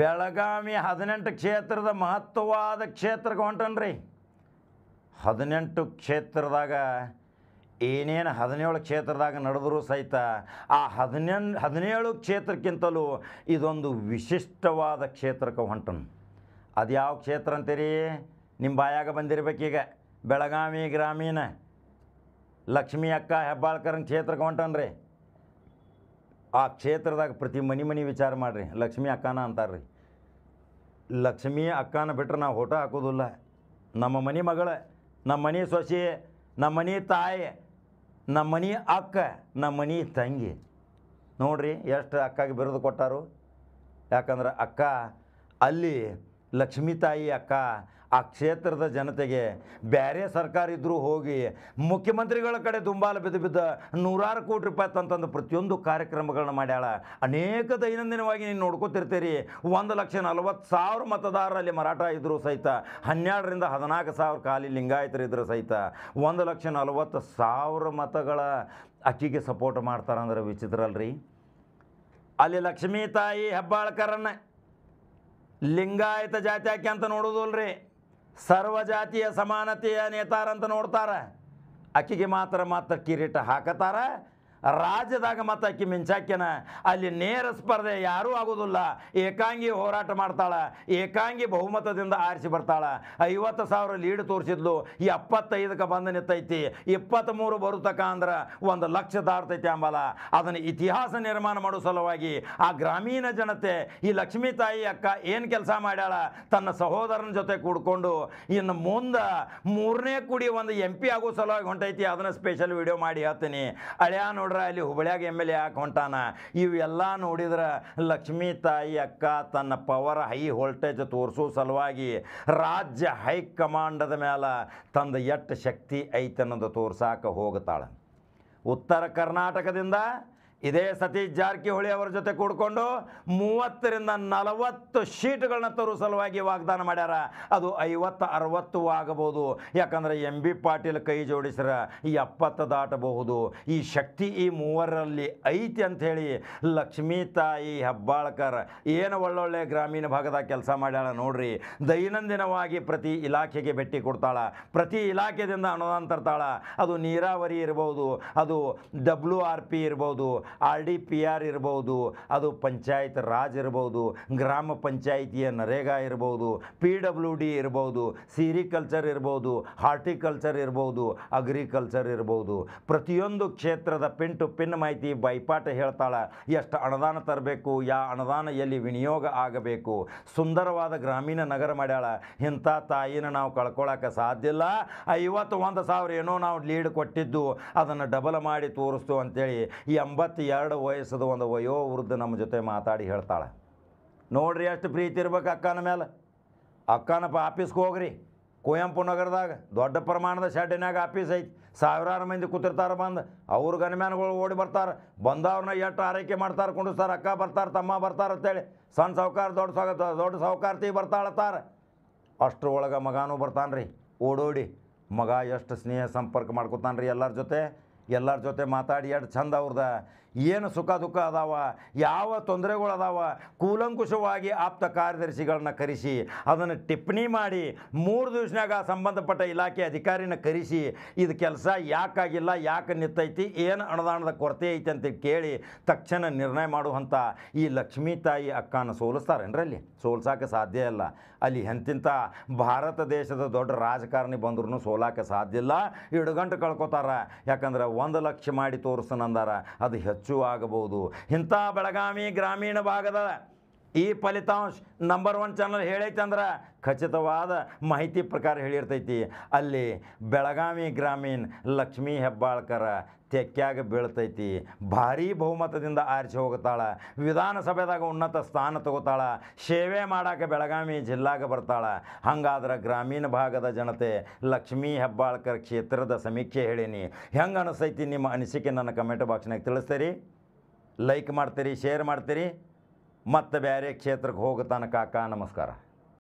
ಬೆಳಗಾವಿ ಹದಿನೆಂಟು ಕ್ಷೇತ್ರದ ಮಹತ್ವವಾದ ಕ್ಷೇತ್ರಕ್ಕೆ ಹೊಂಟನ್ರಿ ಹದಿನೆಂಟು ಕ್ಷೇತ್ರದಾಗ ಏನೇನು ಹದಿನೇಳು ಕ್ಷೇತ್ರದಾಗ ನಡೆದರೂ ಸಹಿತ ಆ ಹದಿನೆಂ ಹದಿನೇಳು ಕ್ಷೇತ್ರಕ್ಕಿಂತಲೂ ಇದೊಂದು ವಿಶಿಷ್ಟವಾದ ಕ್ಷೇತ್ರಕ್ಕೆ ಹೊಂಟನ್ ಅದು ಯಾವ ಕ್ಷೇತ್ರ ಅಂತೀರಿ ನಿಮ್ಮ ಬಾಯಾಗ ಬಂದಿರಬೇಕೀಗ ಬೆಳಗಾವಿ ಗ್ರಾಮೀಣ ಲಕ್ಷ್ಮೀ ಅಕ್ಕ ಹೆಬ್ಬಾಳ್ಕರನ್ ಕ್ಷೇತ್ರಕ್ಕೆ ಹೊಂಟನ್ರಿ ಆ ಕ್ಷೇತ್ರದಾಗ ಪ್ರತಿ ಮನೆ ಮನೆ ವಿಚಾರ ಮಾಡಿರಿ ಲಕ್ಷ್ಮೀ ಅಕ್ಕನ ಅಂತಾರ್ರಿ ಲಕ್ಷ್ಮೀ ಅಕ್ಕನ ಬಿಟ್ಟರೆ ನಾವು ಓಟ ಹಾಕೋದಿಲ್ಲ ನಮ್ಮ ಮನೆ ಮಗಳ ನಮ್ಮ ಮನೆ ಸೊಸೆ ನಮ್ಮ ಮನೆ ತಾಯಿ ನಮ್ಮ ಮನೆ ಅಕ್ಕ ನಮ್ಮ ಮನೆ ತಂಗಿ ನೋಡ್ರಿ ಎಷ್ಟು ಅಕ್ಕಾಗಿ ಬಿರುದು ಕೊಟ್ಟಾರು ಯಾಕಂದ್ರೆ ಅಕ್ಕ ಅಲ್ಲಿ ಲಕ್ಷ್ಮೀ ತಾಯಿ ಅಕ್ಕ ಆ ಕ್ಷೇತ್ರದ ಜನತೆಗೆ ಬೇರೆ ಸರ್ಕಾರ ಇದ್ದರೂ ಹೋಗಿ ಮುಖ್ಯಮಂತ್ರಿಗಳ ಕಡೆ ದುಂಬಾಲ ಬಿದ್ದು ಬಿದ್ದ ನೂರಾರು ಕೋಟಿ ರೂಪಾಯಿ ತಂತಂದು ಪ್ರತಿಯೊಂದು ಕಾರ್ಯಕ್ರಮಗಳನ್ನ ಮಾಡ್ಯಾಳ ಅನೇಕ ದೈನಂದಿನವಾಗಿ ನೀನು ನೋಡ್ಕೋತಿರ್ತೀರಿ ಒಂದು ಲಕ್ಷ ನಲವತ್ತು ಸಾವಿರ ಮತದಾರರಲ್ಲಿ ಮರಾಠ ಇದ್ದರೂ ಸಹಿತ ಹನ್ನೆರಡರಿಂದ ಹದಿನಾಲ್ಕು ಸಾವಿರ ಖಾಲಿ ಲಿಂಗಾಯತರಿದ್ದರೂ ಸಹಿತ ಒಂದು ಲಕ್ಷ ನಲವತ್ತು ಸಾವಿರ ಮತಗಳ ಅಕ್ಕಿಗೆ ಸಪೋರ್ಟ್ ಮಾಡ್ತಾರಂದ್ರೆ ವಿಚಿತ್ರ ಅಲ್ರಿ ಅಲ್ಲಿ ಲಕ್ಷ್ಮೀ ತಾಯಿ ಹೆಬ್ಬಾಳ್ಕರನ್ನ ಲಿಂಗಾಯತ ಜಾತಿ ಹಾಕಿ ಅಂತ ನೋಡೋದಲ್ರಿ ಸರ್ವಜಾತಿಯ ಸಮಾನತೆಯ ನೇತಾರಂತ ನೋಡ್ತಾರೆ ಅಕ್ಕಿಗೆ ಮಾತ್ರ ಮಾತ್ರ ಕಿರೀಟ ಹಾಕತಾರ ರಾಜ್ಯದಾಗ ಮತ್ತು ಆಕಿ ಮಿಂಚಾಕ್ಯನ ಅಲ್ಲಿ ನೇರ ಸ್ಪರ್ಧೆ ಯಾರೂ ಆಗೋದಿಲ್ಲ ಏಕಾಂಗಿ ಹೋರಾಟ ಮಾಡ್ತಾಳೆ ಏಕಾಂಗಿ ಬಹುಮತದಿಂದ ಆರಿಸಿ ಬರ್ತಾಳೆ ಐವತ್ತು ಸಾವಿರ ಲೀಡ್ ತೋರಿಸಿದ್ಲು ಈ ಎಪ್ಪತ್ತೈದಕ್ಕೆ ಬಂದು ನಿಂತೈತಿ ಮೂರು ಬರುತ್ತಕ ಅಂದ್ರೆ ಒಂದು ಲಕ್ಷ ದಾಡ್ತೈತಿ ಅಂಬಲ ಅದನ್ನು ಇತಿಹಾಸ ನಿರ್ಮಾಣ ಮಾಡೋ ಸಲುವಾಗಿ ಆ ಗ್ರಾಮೀಣ ಜನತೆ ಈ ಲಕ್ಷ್ಮೀ ತಾಯಿ ಅಕ್ಕ ಏನು ಕೆಲಸ ಮಾಡ್ಯಾಳ ತನ್ನ ಸಹೋದರನ ಜೊತೆ ಕೂಡ್ಕೊಂಡು ಇನ್ನು ಮುಂದೆ ಮೂರನೇ ಕುಡಿ ಒಂದು ಎಂ ಪಿ ಆಗೋ ಸಲುವಾಗಿ ಹೊಂಟೈತಿ ಅದನ್ನು ಸ್ಪೆಷಲ್ ವಿಡಿಯೋ ಮಾಡಿ ಹೇಳ್ತೀನಿ ಅಳ್ಯಾ ನೋಡ್ರಿ ಅಲ್ಲಿ ಹುಬ್ಳ್ಯಾಗ ಎಮ್ ಎಲ್ ಎ ಯಾಕೆ ಹೊಂಟಾನ ಇವೆಲ್ಲ ನೋಡಿದ್ರೆ ಲಕ್ಷ್ಮೀ ತಾಯಿ ಅಕ್ಕ ತನ್ನ ಪವರ್ ಹೈ ವೋಲ್ಟೇಜ್ ತೋರಿಸೋ ಸಲುವಾಗಿ ರಾಜ್ಯ ಹೈಕಮಾಂಡದ ಮೇಲೆ ತಂದ ಎಷ್ಟು ಶಕ್ತಿ ಐತೆ ಅನ್ನೋದು ತೋರ್ಸಾಕ ಹೋಗ್ತಾಳೆ ಉತ್ತರ ಕರ್ನಾಟಕದಿಂದ ಇದೇ ಸತೀಶ್ ಜಾರಕಿಹೊಳಿ ಅವರ ಜೊತೆ ಕೂಡಿಕೊಂಡು ಮೂವತ್ತರಿಂದ ನಲವತ್ತು ಶೀಟ್ಗಳನ್ನ ತರುವ ಸಲುವಾಗಿ ವಾಗ್ದಾನ ಮಾಡ್ಯಾರ ಅದು ಐವತ್ತು ಅರವತ್ತು ಆಗಬಹುದು ಯಾಕಂದ್ರೆ ಎಂ ಬಿ ಪಾಟೀಲ್ ಕೈ ಜೋಡಿಸ್ರ ಎಪ್ಪತ್ತು ದಾಟಬಹುದು ಈ ಶಕ್ತಿ ಈ ಮೂವರಲ್ಲಿ ಐತಿ ಅಂಥೇಳಿ ಲಕ್ಷ್ಮೀ ತಾಯಿ ಹೆಬ್ಬಾಳ್ಕರ್ ಏನು ಒಳ್ಳೊಳ್ಳೆ ಗ್ರಾಮೀಣ ಭಾಗದ ಕೆಲಸ ಮಾಡ್ಯಾಳ ನೋಡ್ರಿ ದೈನಂದಿನವಾಗಿ ಪ್ರತಿ ಇಲಾಖೆಗೆ ಭೇಟಿ ಕೊಡ್ತಾಳ ಪ್ರತಿ ಇಲಾಖೆದಿಂದ ಅನುದಾನ ತರ್ತಾಳ ಅದು ನೀರಾವರಿ ಇರ್ಬೋದು ಅದು ಡಬ್ಲ್ಯೂ ಆರ್ ಪಿ ಇರ್ಬೋದು ಆರ್ ಡಿ ಪಿ ಆರ್ ಇರ್ಬೋದು ಅದು ಪಂಚಾಯತ್ ರಾಜ್ ಇರ್ಬೋದು ಗ್ರಾಮ ಪಂಚಾಯಿತಿಯ ನರೇಗಾ ಇರ್ಬೋದು ಪಿ ಡಬ್ಲ್ಯೂ ಡಿ ಇರ್ಬೋದು ಸಿರಿಕಲ್ಚರ್ ಇರ್ಬೋದು ಹಾರ್ಟಿಕಲ್ಚರ್ ಇರ್ಬೋದು ಅಗ್ರಿಕಲ್ಚರ್ ಇರ್ಬೋದು ಪ್ರತಿಯೊಂದು ಕ್ಷೇತ್ರದ ಪಿನ್ ಟು ಪಿನ್ ಮಾಹಿತಿ ಬೈಪಾಠ ಹೇಳ್ತಾಳೆ ಎಷ್ಟು ಅನುದಾನ ತರಬೇಕು ಯಾ ಅನುದಾನ ಎಲ್ಲಿ ವಿನಿಯೋಗ ಆಗಬೇಕು ಸುಂದರವಾದ ಗ್ರಾಮೀಣ ನಗರ ಮಾಡ್ಯಾಳ ಇಂಥ ತಾಯಿನ ನಾವು ಕಳ್ಕೊಳ್ಳೋಕೆ ಸಾಧ್ಯ ಇಲ್ಲ ಐವತ್ತು ಒಂದು ಸಾವಿರ ಏನೋ ನಾವು ಲೀಡ್ ಕೊಟ್ಟಿದ್ದು ಅದನ್ನು ಡಬಲ್ ಮಾಡಿ ತೋರಿಸ್ತು ಅಂತೇಳಿ ಎಂಬತ್ತು ಎರಡು ವಯಸ್ಸದ ಒಂದು ವಯೋ ವೃದ್ಧ ನಮ್ಮ ಜೊತೆ ಮಾತಾಡಿ ಹೇಳ್ತಾಳೆ ನೋಡ್ರಿ ಎಷ್ಟು ಪ್ರೀತಿ ಇರ್ಬೇಕು ಅಕ್ಕನ ಮೇಲೆ ಅಕ್ಕನ ಆಫೀಸ್ಗೆ ಹೋಗ್ರಿ ಕುವೆಂಪು ನಗರದಾಗ ದೊಡ್ಡ ಪ್ರಮಾಣದ ಶೆಡ್ಡಿನಾಗ ಆಫೀಸ್ ಐತಿ ಸಾವಿರಾರು ಮಂದಿ ಕೂತಿರ್ತಾರೆ ಬಂದು ಅವ್ರ ಗನ್ಮ್ಯಾನ್ಗಳು ಓಡಿ ಬರ್ತಾರೆ ಬಂದವ್ರನ್ನ ಎಷ್ಟು ಆರೈಕೆ ಮಾಡ್ತಾರೆ ಕುಂಡಿಸ್ತಾರೆ ಅಕ್ಕ ಬರ್ತಾರೆ ತಮ್ಮ ಬರ್ತಾರೆ ಅಂತೇಳಿ ಸಣ್ಣ ಸೌಕಾರ ದೊಡ್ಡ ಸಾಗ ದೊಡ್ಡ ಸಾಹುಕಾರ್ತಿ ಬರ್ತಾಳತ್ತಾರೆ ಅಷ್ಟರ ಒಳಗೆ ಮಗಾನೂ ಬರ್ತಾನೆ ರೀ ಓಡೋಡಿ ಮಗ ಎಷ್ಟು ಸ್ನೇಹ ಸಂಪರ್ಕ ಮಾಡ್ಕೊತಾನೆ ರೀ ಎಲ್ಲರ ಜೊತೆ ಎಲ್ಲರ ಜೊತೆ ಮಾತಾಡಿ ಎಷ್ಟು ಚಂದ ಅವ್ರದ್ದು ಏನು ಸುಖ ದುಃಖ ಅದಾವ ಯಾವ ತೊಂದರೆಗಳು ಅದಾವ ಕೂಲಂಕುಷವಾಗಿ ಆಪ್ತ ಕಾರ್ಯದರ್ಶಿಗಳನ್ನ ಕರೆಸಿ ಅದನ್ನು ಟಿಪ್ಪಣಿ ಮಾಡಿ ಮೂರು ದಿವಸನಾಗ ಸಂಬಂಧಪಟ್ಟ ಇಲಾಖೆ ಅಧಿಕಾರಿನ ಕರೆಸಿ ಇದು ಕೆಲಸ ಯಾಕಾಗಿಲ್ಲ ಯಾಕೆ ನಿಂತೈತಿ ಏನು ಅನುದಾನದ ಕೊರತೆ ಐತಿ ಅಂತ ಕೇಳಿ ತಕ್ಷಣ ನಿರ್ಣಯ ಮಾಡುವಂಥ ಈ ಲಕ್ಷ್ಮೀ ತಾಯಿ ಅಕ್ಕನ ಅಲ್ಲಿ ಸೋಲ್ಸೋಕೆ ಸಾಧ್ಯ ಇಲ್ಲ ಅಲ್ಲಿ ಎಂತಿಂಥ ಭಾರತ ದೇಶದ ದೊಡ್ಡ ರಾಜಕಾರಣಿ ಬಂದ್ರೂ ಸೋಲಾಕೆ ಸಾಧ್ಯ ಇಲ್ಲ ಗಂಟೆ ಕಳ್ಕೊತಾರ ಯಾಕಂದ್ರೆ ಒಂದು ಲಕ್ಷ ಮಾಡಿ ತೋರಿಸ್ತಾನಂದಾರ ಅದು ಹೆಚ್ಚು ಖರ್ಚು ಆಗಬಹುದು ಇಂಥ ಬೆಳಗಾವಿ ಗ್ರಾಮೀಣ ಭಾಗದ ಈ ಫಲಿತಾಂಶ ನಂಬರ್ ಒನ್ ಚಾನಲ್ ಅಂದ್ರೆ ಖಚಿತವಾದ ಮಾಹಿತಿ ಪ್ರಕಾರ ಹೇಳಿರ್ತೈತಿ ಅಲ್ಲಿ ಬೆಳಗಾವಿ ಗ್ರಾಮೀಣ ಲಕ್ಷ್ಮೀ ಹೆಬ್ಬಾಳ್ಕರ ತೆಕ್ಕಾಗ ಬೀಳ್ತೈತಿ ಭಾರೀ ಬಹುಮತದಿಂದ ಆರಿಸಿ ಹೋಗ್ತಾಳೆ ವಿಧಾನಸಭೆದಾಗ ಉನ್ನತ ಸ್ಥಾನ ತಗೋತಾಳೆ ಸೇವೆ ಮಾಡೋಕೆ ಬೆಳಗಾವಿ ಜಿಲ್ಲಾಗೆ ಬರ್ತಾಳೆ ಹಂಗಾದ್ರೆ ಗ್ರಾಮೀಣ ಭಾಗದ ಜನತೆ ಲಕ್ಷ್ಮೀ ಹೆಬ್ಬಾಳ್ಕರ್ ಕ್ಷೇತ್ರದ ಸಮೀಕ್ಷೆ ಹೇಳೀನಿ ಹೆಂಗೆ ಅನಿಸ್ತೈತಿ ನಿಮ್ಮ ಅನಿಸಿಕೆ ನನ್ನ ಕಮೆಂಟ್ ಬಾಕ್ಸ್ನಾಗ ತಿಳಿಸ್ತೀರಿ ಲೈಕ್ ಮಾಡ್ತೀರಿ ಶೇರ್ ಮಾಡ್ತೀರಿ ಮತ್ತೆ ಬೇರೆ ಕ್ಷೇತ್ರಕ್ಕೆ ಹೋಗುತ್ತಾನ ಕಾಕ ನಮಸ್ಕಾರ